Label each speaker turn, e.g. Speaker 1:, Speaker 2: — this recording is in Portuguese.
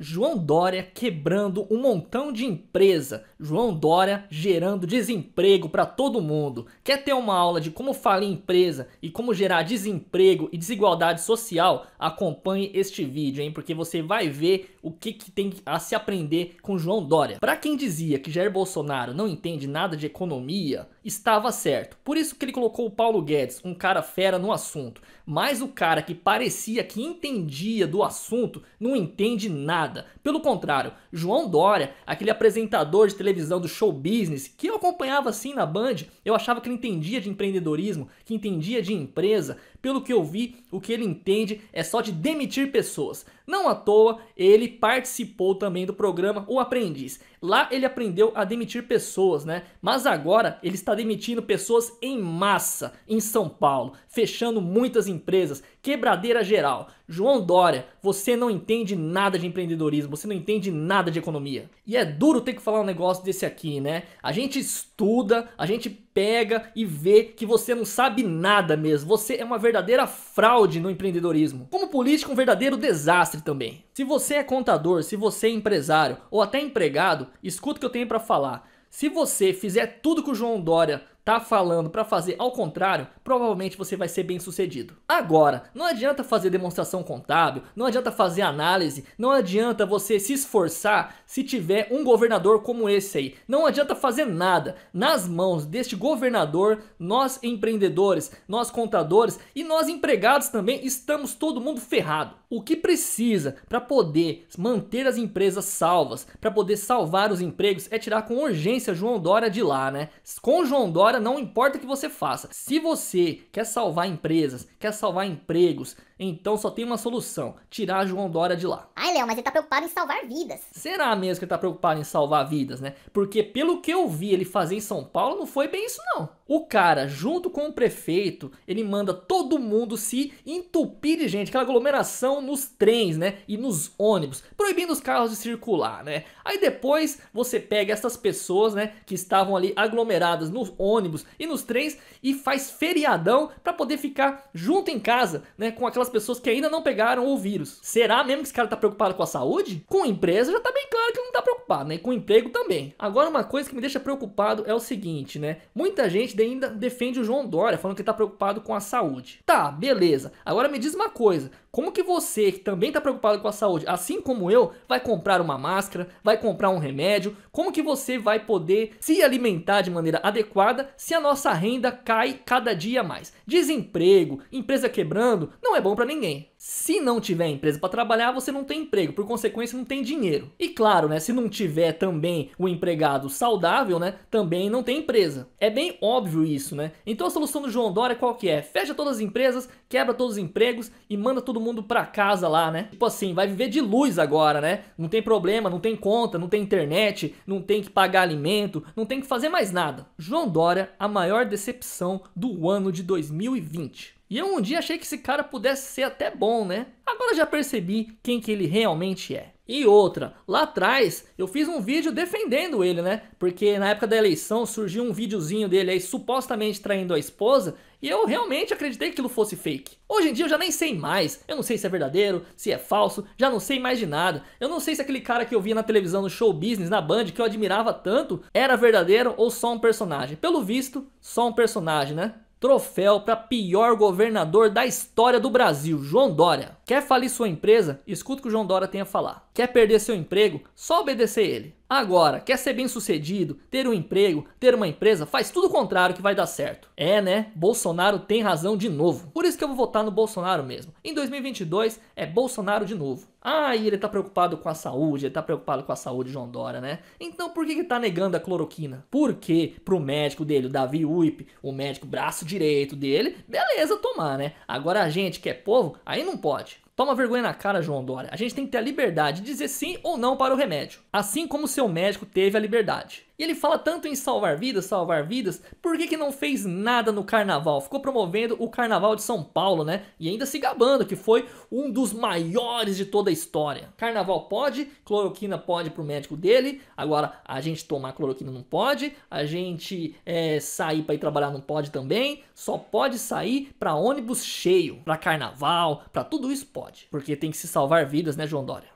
Speaker 1: João Dória quebrando um montão de empresa. João Dória gerando desemprego para todo mundo. Quer ter uma aula de como em empresa e como gerar desemprego e desigualdade social? Acompanhe este vídeo, hein? Porque você vai ver o que, que tem a se aprender com João Dória. Para quem dizia que Jair Bolsonaro não entende nada de economia, estava certo. Por isso que ele colocou o Paulo Guedes, um cara fera no assunto. Mas o cara que parecia que entendia do assunto não entende nada nada. Pelo contrário, João Dória, aquele apresentador de televisão do show business, que eu acompanhava assim na Band, eu achava que ele entendia de empreendedorismo, que entendia de empresa. Pelo que eu vi, o que ele entende é só de demitir pessoas. Não à toa, ele participou também do programa O Aprendiz. Lá ele aprendeu a demitir pessoas, né? Mas agora ele está demitindo pessoas em massa em São Paulo, fechando muitas empresas, quebradeira geral. João Dória, você não entende nada de empreendedorismo empreendedorismo, você não entende nada de economia. E é duro ter que falar um negócio desse aqui, né? A gente estuda, a gente pega e vê que você não sabe nada mesmo. Você é uma verdadeira fraude no empreendedorismo. Como político, um verdadeiro desastre também. Se você é contador, se você é empresário ou até empregado, escuta o que eu tenho para falar. Se você fizer tudo que o João Dória tá falando para fazer ao contrário, provavelmente você vai ser bem sucedido. Agora, não adianta fazer demonstração contábil, não adianta fazer análise, não adianta você se esforçar se tiver um governador como esse aí. Não adianta fazer nada. Nas mãos deste governador, nós empreendedores, nós contadores e nós empregados também estamos todo mundo ferrado o que precisa para poder manter as empresas salvas, para poder salvar os empregos, é tirar com urgência João Dória de lá, né? Com João Dória, não importa o que você faça. Se você quer salvar empresas, quer salvar empregos, então só tem uma solução: tirar João Dória de lá. Ai, Léo, mas ele tá preocupado em salvar vidas. Será mesmo que ele tá preocupado em salvar vidas, né? Porque pelo que eu vi ele fazer em São Paulo, não foi bem isso, não. O cara, junto com o prefeito, ele manda todo mundo se entupir de gente, aquela aglomeração nos trens, né? E nos ônibus, proibindo os carros de circular, né? Aí depois você pega essas pessoas, né, que estavam ali aglomeradas nos ônibus e nos trens e faz feriadão para poder ficar junto em casa, né, com aquelas pessoas que ainda não pegaram o vírus. Será mesmo que esse cara tá preocupado com a saúde? Com a empresa já tá bem claro que não tá preocupado, né? E com o emprego também. Agora uma coisa que me deixa preocupado é o seguinte, né? Muita gente ainda defende o João Dória, falando que tá preocupado com a saúde. Tá, beleza. Agora me diz uma coisa, como que você, que também está preocupado com a saúde, assim como eu, vai comprar uma máscara, vai comprar um remédio? Como que você vai poder se alimentar de maneira adequada se a nossa renda cai cada dia mais? Desemprego, empresa quebrando, não é bom para ninguém. Se não tiver empresa para trabalhar, você não tem emprego, por consequência, não tem dinheiro. E claro, né, se não tiver também o um empregado saudável, né, também não tem empresa. É bem óbvio isso, né? Então a solução do João Dória qual que é? Fecha todas as empresas, quebra todos os empregos e manda todo mundo para casa lá, né? Tipo assim, vai viver de luz agora, né? Não tem problema, não tem conta, não tem internet, não tem que pagar alimento, não tem que fazer mais nada. João Dória, a maior decepção do ano de 2020. E eu um dia achei que esse cara pudesse ser até bom, né? Agora já percebi quem que ele realmente é. E outra, lá atrás eu fiz um vídeo defendendo ele, né? Porque na época da eleição surgiu um videozinho dele aí supostamente traindo a esposa e eu realmente acreditei que aquilo fosse fake. Hoje em dia eu já nem sei mais, eu não sei se é verdadeiro, se é falso, já não sei mais de nada. Eu não sei se aquele cara que eu via na televisão no show business, na Band, que eu admirava tanto, era verdadeiro ou só um personagem. Pelo visto, só um personagem, né? troféu para pior governador da história do Brasil, João Dória. Quer falir sua empresa? Escuta o que o João Dória tem a falar. Quer perder seu emprego? Só obedecer ele. Agora, quer ser bem sucedido, ter um emprego, ter uma empresa? Faz tudo o contrário que vai dar certo. É, né? Bolsonaro tem razão de novo. Por isso que eu vou votar no Bolsonaro mesmo. Em 2022 é Bolsonaro de novo. Ah, e ele tá preocupado com a saúde, ele tá preocupado com a saúde de João Dória, né? Então por que que tá negando a cloroquina? Porque pro médico dele, o Davi Uip, o médico braço direito dele, beleza tomar, né? Agora a gente que é povo, aí não pode. Toma vergonha na cara, João Dória. A gente tem que ter a liberdade de dizer sim ou não para o remédio, assim como seu médico teve a liberdade. E ele fala tanto em salvar vidas, salvar vidas, por que, que não fez nada no carnaval? Ficou promovendo o carnaval de São Paulo, né? E ainda se gabando que foi um dos maiores de toda a história. Carnaval pode, cloroquina pode pro médico dele, agora a gente tomar cloroquina não pode, a gente é, sair para ir trabalhar não pode também, só pode sair para ônibus cheio, para carnaval, para tudo isso pode pode. Porque tem que se salvar vidas, né, João Dória?